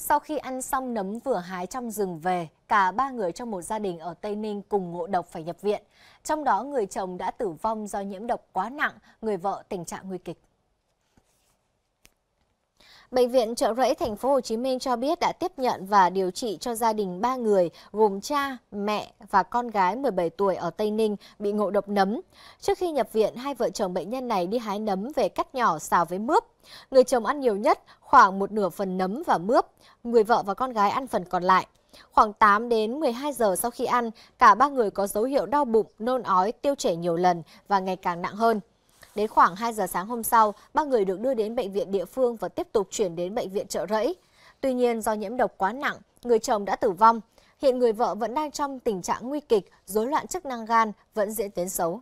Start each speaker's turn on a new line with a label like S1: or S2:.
S1: Sau khi ăn xong nấm vừa hái trong rừng về, cả ba người trong một gia đình ở Tây Ninh cùng ngộ độc phải nhập viện. Trong đó người chồng đã tử vong do nhiễm độc quá nặng, người vợ tình trạng nguy kịch. Bệnh viện Trợ Rẫy thành phố Hồ Chí Minh cho biết đã tiếp nhận và điều trị cho gia đình 3 người gồm cha, mẹ và con gái 17 tuổi ở Tây Ninh bị ngộ độc nấm. Trước khi nhập viện, hai vợ chồng bệnh nhân này đi hái nấm về cắt nhỏ xào với mướp. Người chồng ăn nhiều nhất, khoảng một nửa phần nấm và mướp, người vợ và con gái ăn phần còn lại. Khoảng 8 đến 12 giờ sau khi ăn, cả ba người có dấu hiệu đau bụng, nôn ói, tiêu chảy nhiều lần và ngày càng nặng hơn. Đến khoảng 2 giờ sáng hôm sau, ba người được đưa đến bệnh viện địa phương và tiếp tục chuyển đến bệnh viện trợ rẫy. Tuy nhiên do nhiễm độc quá nặng, người chồng đã tử vong. Hiện người vợ vẫn đang trong tình trạng nguy kịch, rối loạn chức năng gan, vẫn diễn tiến xấu.